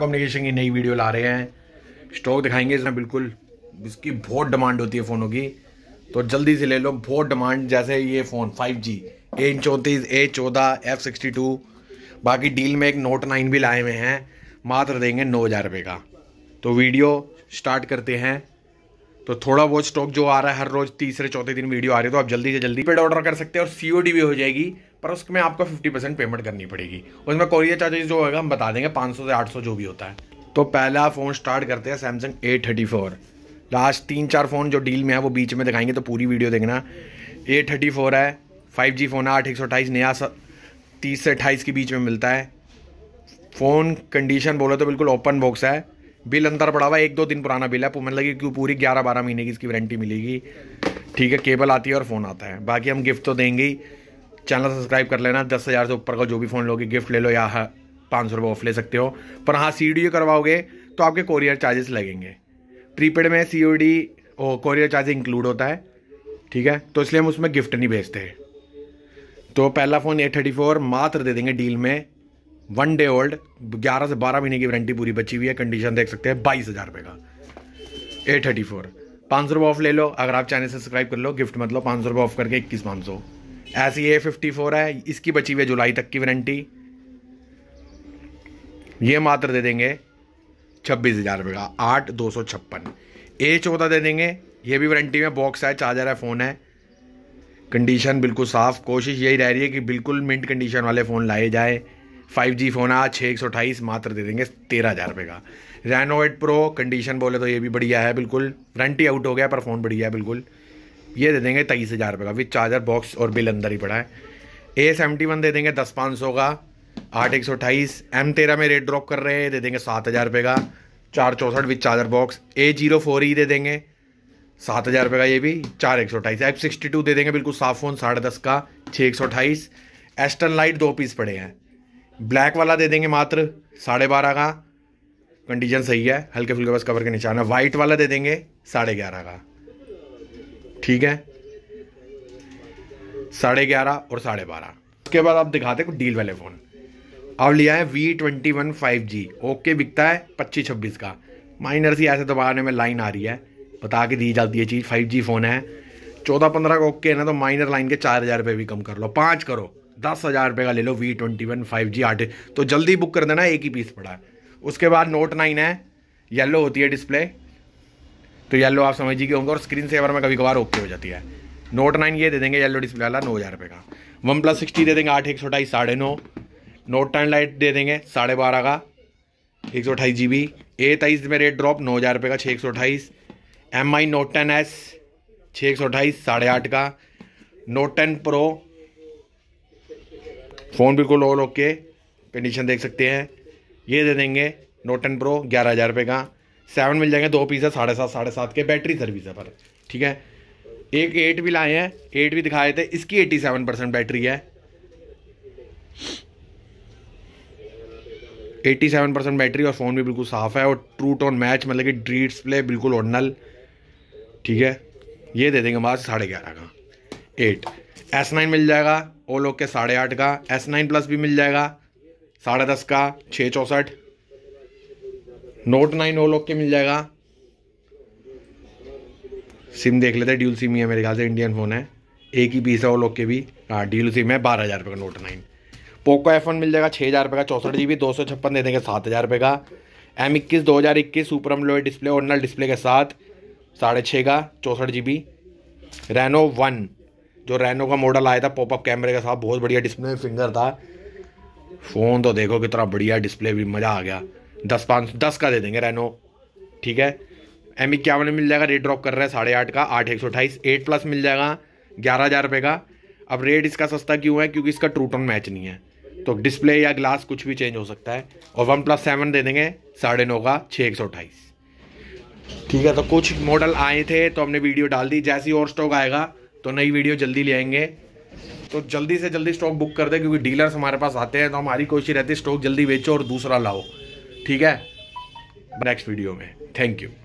communication की नई video ला रहे हैं स्टॉक दिखाएंगे इसमें बिल्कुल इसकी बहुत डिमांड होती है फ़ोनों की तो जल्दी से ले लो बहुत डिमांड जैसे ये फ़ोन 5G जी ए चौंतीस ए चौदह एफ सिक्सटी टू बाकी डील में एक नोट नाइन भी लाए हुए हैं मात्र देंगे नौ हज़ार रुपये का तो वीडियो स्टार्ट करते हैं तो थोड़ा बहुत स्टॉक जो आ रहा है हर रोज तीसरे चौथे दिन वीडियो आ रही है तो आप जल्दी से जल्दी पेड ऑर्डर कर सकते हैं और सी भी हो जाएगी पर उसमें आपको 50 परसेंट पेमेंट करनी पड़ेगी उसमें कोरियर चार्जेस जो होगा हम बता देंगे 500 से 800 जो भी होता है तो पहला फ़ोन स्टार्ट करते हैं Samsung A thirty four last तीन चार फ़ोन जो डील में है वो बीच में दिखाएंगे तो पूरी वीडियो देखना ए थर्टी फोर है फाइव जी फ़ोन है आठ एक सौ नया तीस से अट्ठाईस के बीच में मिलता है फ़ोन कंडीशन बोला तो बिल्कुल ओपन बॉक्स है बिल अंदर पड़ा हुआ एक दो दिन पुराना बिल है मतलब कि पूरी ग्यारह बारह महीने की इसकी वारंटी मिलेगी ठीक है केबल आती है और फ़ोन आता है बाकी हम गिफ्ट तो देंगे ही चैनल सब्सक्राइब कर लेना दस हज़ार से ऊपर का जो भी फ़ोन लोगे गिफ्ट ले लो या हाँ, पाँच सौ रुपये ऑफ ले सकते हो पर हाँ सी डी करवाओगे तो आपके कोरियर चार्जेस लगेंगे प्रीपेड में C O D courier charge include होता है ठीक है तो इसलिए हम उसमें गिफ्ट नहीं भेजते तो पहला फ़ोन ए थर्टी फोर मात्र दे देंगे डील में वन डे ओल्ड ग्यारह से बारह महीने की वारंटी पूरी बची हुई है कंडीशन देख सकते हैं बाईस हज़ार रुपये का ए थर्टी फोर पाँच सौ रुपये ऑफ ले लो अगर आप चैनल सब्सक्राइब कर लो गिफ्ट मतलब पाँच सौ रुपये ऑफ करके इक्कीस पाँच सौ ऐसी ए फिफ्टी फोर है इसकी बची हुई है जुलाई तक की वारंटी ये मात्र दे देंगे छब्बीस हज़ार रुपये का आठ दो सौ छप्पन ए चौदह दे देंगे ये भी वारंटी में बॉक्स है चार्जर है फ़ोन है कंडीशन बिल्कुल साफ़ कोशिश यही रह रही है कि बिल्कुल मिंट कंडीशन वाले फ़ोन लाए जाए फाइव जी फ़ोन आज छः एक सौ अट्ठाईस मात्र दे देंगे तेरह हज़ार रुपये का रैनो एट प्रो कंडीशन बोले तो ये भी बढ़िया है बिल्कुल वारंटी आउट हो गया पर फ़ोन बढ़िया है बिल्कुल ये दे देंगे तेईस हज़ार रुपये का विथ चार्जर बॉक्स और बिल अंदर ही पड़ा है ए सेवेंटी वन दे देंगे दस पाँच सौ का आठ एक सौ अट्ठाईस एम तेरह में रेट ड्रॉप कर रहे हैं दे देंगे सात हज़ार रुपये का चार चौंसठ with charger box A zero four ही दे देंगे सात हज़ार रुपये का ये भी चार एक सौ अट्ठाईस एफ सिक्सटी टू दे देंगे बिल्कुल साफ फोन साढ़े दस का छः एक सौ अट्ठाईस एस्टन लाइट दो पीस पड़े हैं ब्लैक वाला दे देंगे मात्र साढ़े बारह का कंडीशन सही है हल्के फुल्के बस कवर के निशान है वाइट वाला दे देंगे साढ़े ग्यारह का ठीक है साढ़े ग्यारह और साढ़े बारह उसके बाद आप दिखाते कुछ डील वाले फ़ोन अब लिया है V twenty one five G okay बिकता है पच्चीस छब्बीस का माइनर सी ऐसे दोबारा में लाइन आ रही है बता के दी जाती है चीज़ फाइव जी फ़ोन है चौदह पंद्रह का ओके है ना तो माइनर लाइन के चार हज़ार रुपये भी कम कर लो पाँच करो दस हज़ार रुपये का ले लो V twenty one five G आठ तो जल्दी बुक कर देना एक ही पीस पड़ा है उसके बाद नोट नाइन है येलो होती है डिस्प्ले तो येलो आप समझ ही होंगे और स्क्रीन सेवर में कभी कभार ओके हो जाती है नोट नाइन ये दे देंगे येलो डिस्प्ले वाला नौ हज़ार रुपये का वन प्लस सिक्सटी दे देंगे आठ एक सौ अठाईस साढ़े नौ नोट टेन लाइट दे देंगे साढ़े बारह का एक सौ अठाईस जी बी ए तेईस में रेट ड्रॉप नौ हज़ार रुपये का छः एक सौ अट्ठाईस M I note ten S छः एक सौ अट्ठाईस साढ़े आठ का नोट टेन प्रो फ़ोन बिल्कुल ऑल ओके कंडीशन देख सकते हैं ये दे देंगे नोट टेन प्रो ग्यारह हज़ार रुपये का सेवन मिल जाएंगे दो पीस है साढ़े सात साढ़े सात के बैटरी सर्विस है पर ठीक है एक एट भी लाए हैं एट भी दिखाए थे इसकी एट्टी सेवन परसेंट बैटरी है एट्टी सेवन परसेंट बैटरी और फ़ोन भी बिल्कुल साफ़ है और ट्रू टोन मैच मतलब कि ड्री डिस्प्ले बिल्कुल ओरिजिनल ठीक है ये दे देंगे मार्च साढ़े ग्यारह का एट एस नाइन मिल जाएगा ओलोक के साढ़े आठ का एस नाइन प्लस भी मिल जाएगा साढ़े दस का छः चौंसठ नोट नाइन ओलो के मिल जाएगा सिम देख लेते हैं ड्यूल सिम ही है मेरे ख्याल से इंडियन फ़ोन है एक ही पीस है ओलो के भी हाँ ड्यूल सिम है बारह हज़ार रुपये का note nine Poco F one मिल जाएगा छः हज़ार रुपये का चौंसठ जी बी दो सौ छप्पन दे देंगे सात हज़ार रुपये का एम इक्कीस दो हज़ार इक्कीस सुपर लोए डिस्प्ले ओरिजिनल डिस्प्ले के साथ साढ़े छः का चौंसठ जी बी रेनो वन जो रेनो का मॉडल आया था पॉपअप कैमरे के साथ बहुत बढ़िया डिस्प्ले में फिंगर था फ़ोन तो देखो कितना बढ़िया डिस्प्ले भी मज़ा आ गया दस पाँच दस का दे देंगे रेनो ठीक है एम e इक्यावन मिल जाएगा रेट ड्रॉप कर रहा है साढ़े आठ का आठ एक सौ अठाईस एट प्लस मिल जाएगा ग्यारह हज़ार रुपये का अब रेट इसका सस्ता क्यों है क्योंकि इसका ट्रू टोन मैच नहीं है तो डिस्प्ले या ग्लास कुछ भी चेंज हो सकता है और वन प्लस सेवन दे देंगे साढ़े नौ का छः एक सौ अट्ठाईस ठीक है तो कुछ मॉडल आए थे तो हमने वीडियो डाल दी जैसी और स्टॉक आएगा तो नई वीडियो जल्दी ले आएंगे तो जल्दी से जल्दी स्टॉक बुक कर दे क्योंकि डीलर्स हमारे पास आते हैं तो हमारी कोशिश रहती है स्टॉक जल्दी बेचो और दूसरा लाओ ठीक है नेक्स्ट वीडियो में थैंक यू